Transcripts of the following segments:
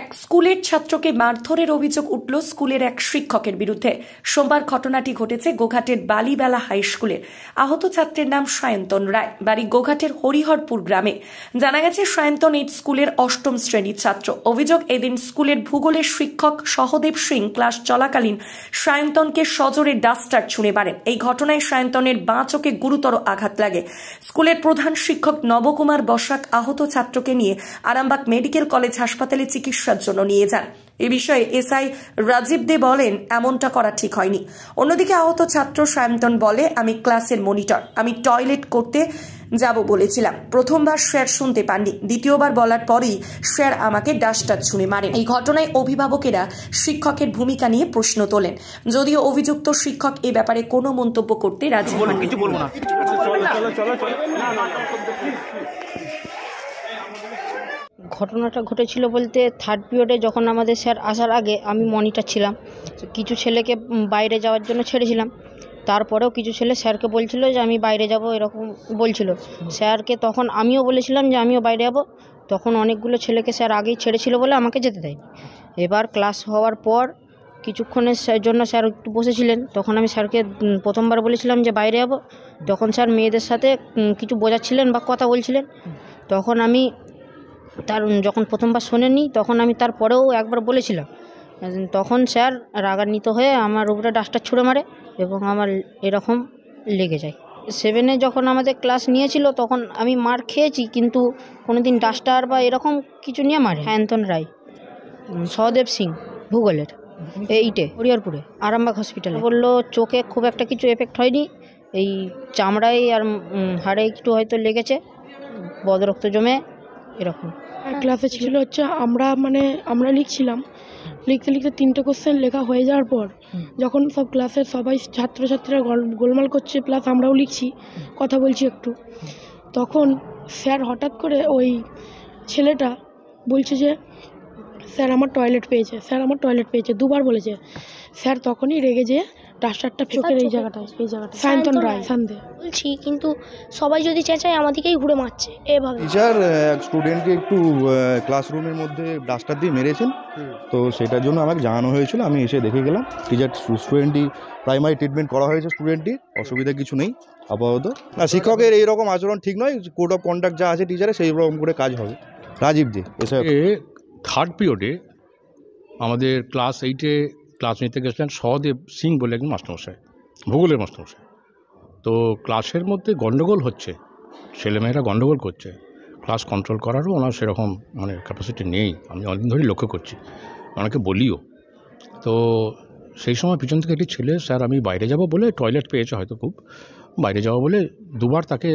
এক স্কুলের ছাত্রকে মারধরের অভিযোগ উঠল স্কুলের এক শিক্ষকের বিরুদ্ধে সোমবার ঘটনাটি ঘটেছে গোঘাটের বালিবেলা হাই স্কুলে আহত ছাত্রের নাম সায়ন্তন রায় বাড়ি গোঘাটের হরিহরপুর গ্রামে জানা গেছে সায়ন্তন এই স্কুলের অষ্টম শ্রেণীর ছাত্র অভিযোগ এদিন স্কুলের ভূগোলের শিক্ষক সহদেব সিং ক্লাস চলাকালীন সায়ন্তনকে সজোরে ডাস্টার ছুঁড়ে মারেন এই ঘটনায় সায়ন্তনের বাঁ চোখে গুরুতর আঘাত লাগে স্কুলের প্রধান শিক্ষক নবকুমার বসাক আহত ছাত্রকে নিয়ে আরামবাগ মেডিকেল কলেজ হাসপাতালে চিকিৎসা চিকিৎসার জন্য নিয়ে যান এ বিষয়ে এসআই রাজীব দে বলেন এমনটা করা ঠিক হয়নি অন্যদিকে আহত ছাত্র সায়ন্তন বলে আমি ক্লাসের মনিটর আমি টয়লেট করতে যাব বলেছিলাম প্রথমবার স্যার শুনতে পাননি দ্বিতীয়বার বলার পরেই স্যার আমাকে ডাস্টার ছুঁড়ে মারেন এই ঘটনায় অভিভাবকেরা শিক্ষকের ভূমিকা নিয়ে প্রশ্ন তোলেন যদিও অভিযুক্ত শিক্ষক এ ব্যাপারে কোনো মন্তব্য করতে রাজি হন ঘটনাটা ঘটেছিল বলতে থার্ড পিরিয়ডে যখন আমাদের স্যার আসার আগে আমি মনিটার ছিলাম কিছু ছেলেকে বাইরে যাওয়ার জন্য ছেড়েছিলাম তারপরেও কিছু ছেলে স্যারকে বলছিল যে আমি বাইরে যাব এরকম বলছিল স্যারকে তখন আমিও বলেছিলাম যে আমিও বাইরে যাব তখন অনেকগুলো ছেলেকে স্যার আগেই ছেড়েছিল বলে আমাকে যেতে দেয়নি এবার ক্লাস হওয়ার পর কিছুক্ষণের জন্য স্যার একটু বসেছিলেন তখন আমি স্যারকে প্রথমবার বলেছিলাম যে বাইরে যাবো তখন স্যার মেয়েদের সাথে কিছু বোঝাচ্ছিলেন বা কথা বলছিলেন তখন আমি তার যখন প্রথমবার শোনেনি তখন আমি তারপরেও একবার বলেছিলাম তখন স্যার রাগান্বিত হয়ে আমার উপরে ডাস্টার ছুঁড়ে মারে এবং আমার এরকম লেগে যায় সেভেনে যখন আমাদের ক্লাস নিয়েছিল তখন আমি মার খেয়েছি কিন্তু কোনো দিন ডাস্টার বা এরকম কিছু নিয়ে মারে হ্যান্তন রায় সহদেব সিং ভূগোলের এইটে হরিয়ারপুরে আরামবাগ হসপিটালে বললো চোখে খুব একটা কিছু এফেক্ট হয়নি এই চামড়ায় আর হাড়ে একটু হয়তো লেগেছে বদরক্ত জমে এরকম ক্লাসে হ্যাঁ। ছিল হচ্ছে আমরা মানে আমরা লিখছিলাম লিখতে লিখতে তিনটে কোশ্চেন লেখা হয়ে যাওয়ার পর যখন সব ক্লাসের সবাই ছাত্রছাত্রীরা গোলমাল করছে প্লাস আমরাও লিখছি কথা বলছি একটু তখন স্যার হঠাৎ করে ওই ছেলেটা বলছে যে স্যার আমার টয়লেট পেয়েছে স্যার আমার টয়লেট পেয়েছে দুবার বলেছে স্যার তখনই রেগে যেয়ে ডাস্টারটা চোখের এই জায়গাটায় এই জায়গাটা সায়ন্তন রায় সান্দে বলছি কিন্তু সবাই যদি চেঁচায় আমাদেরকেই ঘুরে মারছে এভাবে টিচার স্টুডেন্টকে একটু ক্লাসরুমের মধ্যে ডাস্টার দিয়ে মেরেছেন তো সেটার জন্য আমাকে জানানো হয়েছিল আমি এসে দেখে গেলাম টিচার স্টুডেন্টটি প্রাইমারি ট্রিটমেন্ট করা হয়েছে স্টুডেন্টটি অসুবিধা কিছু নেই আপাতত না শিক্ষকের এই রকম আচরণ ঠিক নয় কোড অফ কন্ডাক্ট যা আছে টিচারে সেই রকম করে কাজ হবে রাজীব দে এসে থার্ড পিরিয়ডে আমাদের ক্লাস এইটে ক্লাস নিতে গেছিলেন সহদেব সিং বলে একজন মাস্টারমশাই ভূগোলের মাস্টারমশাই তো ক্লাসের মধ্যে গণ্ডগোল হচ্ছে ছেলেমেয়েরা গণ্ডগোল করছে ক্লাস কন্ট্রোল করারও ওনার সেরকম মানে ক্যাপাসিটি নেই আমি অনেকদিন ধরেই লক্ষ্য করছি ওনাকে বলিও তো সেই সময় পিছন থেকে একটি ছেলে স্যার আমি বাইরে যাব বলে টয়লেট পেয়েছে হয়তো খুব বাইরে যাব বলে দুবার তাকে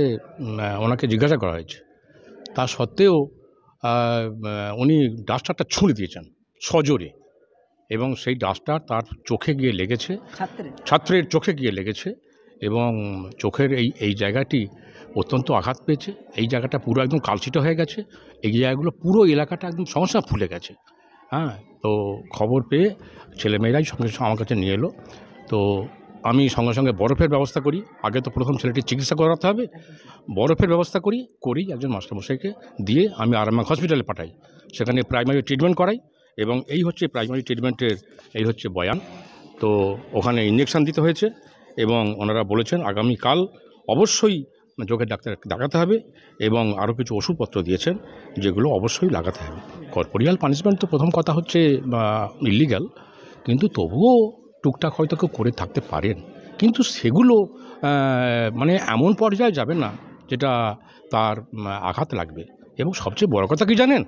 ওনাকে জিজ্ঞাসা করা হয়েছে তা সত্ত্বেও উনি ডাস্টারটা ছুঁড়ে দিয়েছেন সজোরে এবং সেই ডাস্টার তার চোখে গিয়ে লেগেছে ছাত্রের চোখে গিয়ে লেগেছে এবং চোখের এই এই জায়গাটি অত্যন্ত আঘাত পেয়েছে এই জায়গাটা পুরো একদম কালচিটা হয়ে গেছে এই জায়গাগুলো পুরো এলাকাটা একদম সমস্যা ফুলে গেছে হ্যাঁ তো খবর পেয়ে ছেলেমেয়েরাই সঙ্গে আমার কাছে নিয়ে এলো তো আমি সঙ্গে সঙ্গে বরফের ব্যবস্থা করি আগে তো প্রথম ছেলেটি চিকিৎসা করাতে হবে বরফের ব্যবস্থা করি করি একজন মাস্টারমশাইকে দিয়ে আমি আরামবাগ হসপিটালে পাঠাই সেখানে প্রাইমারি ট্রিটমেন্ট করাই এবং এই হচ্ছে প্রাইমারি ট্রিটমেন্টের এই হচ্ছে বয়ান তো ওখানে ইঞ্জেকশান দিতে হয়েছে এবং ওনারা বলেছেন আগামীকাল অবশ্যই চোখের ডাক্তার দেখাতে হবে এবং আরও কিছু ওষুধপত্র দিয়েছেন যেগুলো অবশ্যই লাগাতে হবে কর্পোরিয়াল পানিশমেন্ট তো প্রথম কথা হচ্ছে বা ইলিগাল কিন্তু তবুও টুকটাক হয়তো কেউ করে থাকতে পারেন কিন্তু সেগুলো মানে এমন পর্যায়ে যাবে না যেটা তার আঘাত লাগবে এবং সবচেয়ে বড় কথা কি জানেন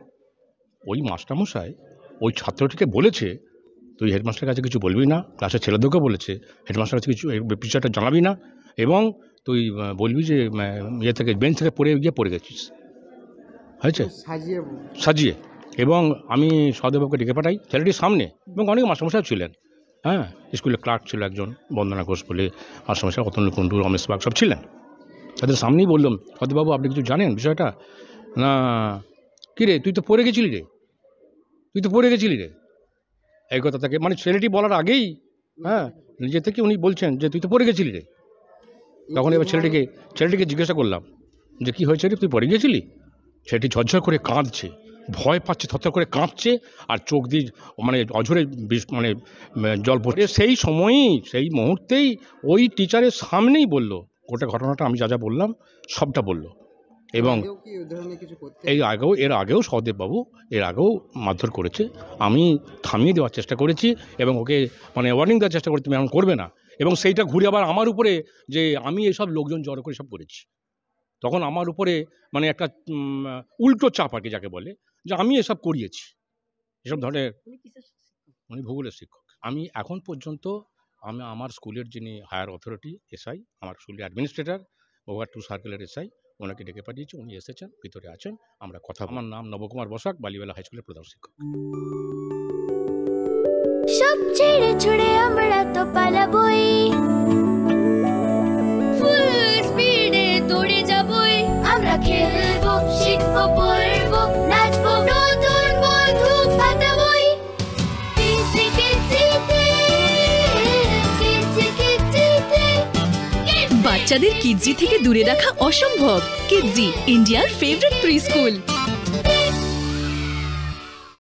ওই মাস্টারমশাই ওই ছাত্রটিকে বলেছে তুই হেডমাস্টারের কাছে কিছু বলবি না ক্লাসের ছেলেদেরকে বলেছে হেডমাস্টারের কাছে কিছু বিষয়টা জানাবি না এবং তুই বলবি যে ইয়ে থেকে বেঞ্চ থেকে পড়ে গিয়ে পড়ে গেছিস হয়েছে সাজিয়ে সাজিয়ে এবং আমি সহদেবকে ডেকে পাঠাই ছেলেটির সামনে এবং অনেক মাস্টারমশাই ছিলেন হ্যাঁ স্কুলে ক্লার্ক ছিল একজন বন্দনা ঘোষ বলে মাস্টারমশাই অতনু কুণ্ডু রমেশ বাগ সব ছিলেন তাদের সামনেই বললাম সদবাবু আপনি কিছু জানেন বিষয়টা না কী রে তুই তো পড়ে গেছিলি রে তুই তো পড়ে গেছিলি রে এই কথা তাকে মানে ছেলেটি বলার আগেই হ্যাঁ নিজে থেকে উনি বলছেন যে তুই তো পড়ে গেছিলি রে তখন এবার ছেলেটিকে ছেলেটিকে জিজ্ঞাসা করলাম যে কী হয়েছে রে তুই পড়ে গেছিলি ছেলেটি ঝরঝর করে কাঁদছে ভয় পাচ্ছে থরথর করে কাঁপছে আর চোখ দিয়ে মানে অঝরে মানে জল পড়ে সেই সময়ই সেই মুহূর্তেই ওই টিচারের সামনেই বলল গোটা ঘটনাটা আমি যা যা বললাম সবটা বললো এবং এই আগেও এর আগেও সহদেববাবু এর আগেও মারধর করেছে আমি থামিয়ে দেওয়ার চেষ্টা করেছি এবং ওকে মানে ওয়ার্নিং দেওয়ার চেষ্টা করেছি তুমি এমন করবে না এবং সেইটা ঘুরে আবার আমার উপরে যে আমি এসব লোকজন জড়ো করে সব করেছি তখন আমার উপরে মানে একটা উল্টো চাপ আর কি যাকে বলে যে আমি এসব করিয়েছি এসব ধরনের উনি ভূগোলের শিক্ষক আমি এখন পর্যন্ত আমি আমার স্কুলের যিনি হায়ার অথরিটি এসআই আমার স্কুলের অ্যাডমিনিস্ট্রেটর ওভার টু সার্কেলের এসআই ওনাকে ডেকে পাঠিয়েছি উনি এসেছেন ভিতরে আছেন আমরা কথা আমার নাম নবকুমার বসাক বালিবেলা হাইস্কুলের প্রধান শিক্ষক সব ছেড়ে ছুড়ে আমরা তো পালাবই বাচ্চাদের কিডজি থেকে দূরে রাখা অসম্ভব কিডজি ইন্ডিয়ার ফেভারিট প্রি স্কুল